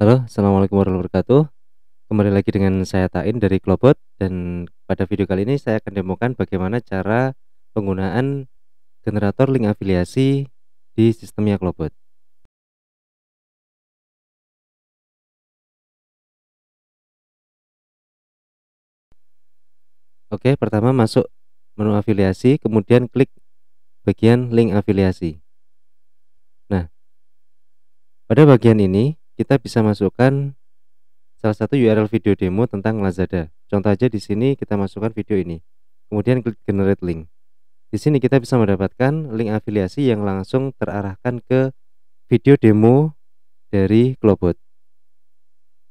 Halo, Assalamualaikum warahmatullahi wabarakatuh Kembali lagi dengan saya Tain dari Globot Dan pada video kali ini saya akan demokan bagaimana cara penggunaan generator link afiliasi di sistemnya Globot Oke, pertama masuk menu afiliasi, kemudian klik bagian link afiliasi Nah, pada bagian ini kita bisa masukkan salah satu URL video demo tentang Lazada. Contoh aja di sini kita masukkan video ini. Kemudian klik generate link. Di sini kita bisa mendapatkan link afiliasi yang langsung terarahkan ke video demo dari Globot.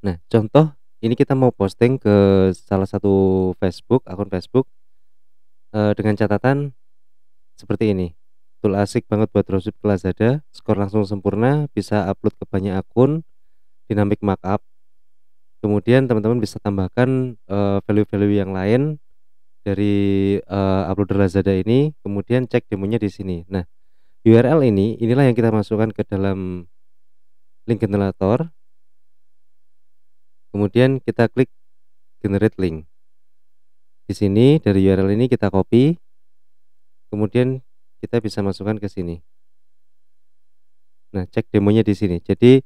Nah, contoh ini kita mau posting ke salah satu Facebook, akun Facebook eh, dengan catatan seperti ini. Tool asik banget buat dropship Lazada, skor langsung sempurna, bisa upload ke banyak akun, dynamic markup kemudian teman-teman bisa tambahkan eh, value-value uh, yang lain dari uh, uploader Lazada ini kemudian cek demonya di sini nah URL ini inilah yang kita masukkan ke dalam link generator kemudian kita klik generate link di sini dari URL ini kita copy kemudian kita bisa masukkan ke sini nah cek demonya di sini jadi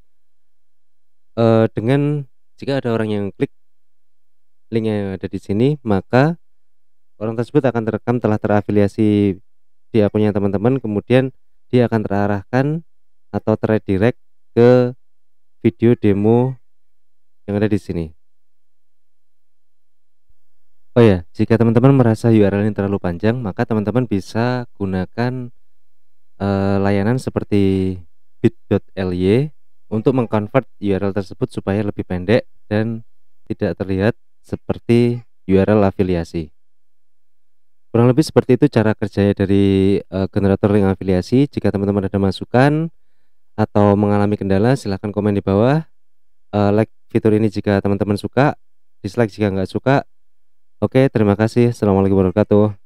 uh, dengan jika ada orang yang klik link yang ada di sini maka orang tersebut akan terekam telah terafiliasi di akunnya teman-teman kemudian dia akan terarahkan atau terdirect ke video demo yang ada di sini Oh ya, jika teman-teman merasa URL ini terlalu panjang, maka teman-teman bisa gunakan uh, layanan seperti bit.ly untuk mengkonvert URL tersebut supaya lebih pendek dan tidak terlihat seperti URL afiliasi. Kurang lebih seperti itu cara kerjanya dari uh, generator link afiliasi. Jika teman-teman ada masukan atau mengalami kendala, silahkan komen di bawah. Uh, like fitur ini jika teman-teman suka, dislike jika nggak suka. Oke, terima kasih. Assalamualaikum warahmatullahi wabarakatuh.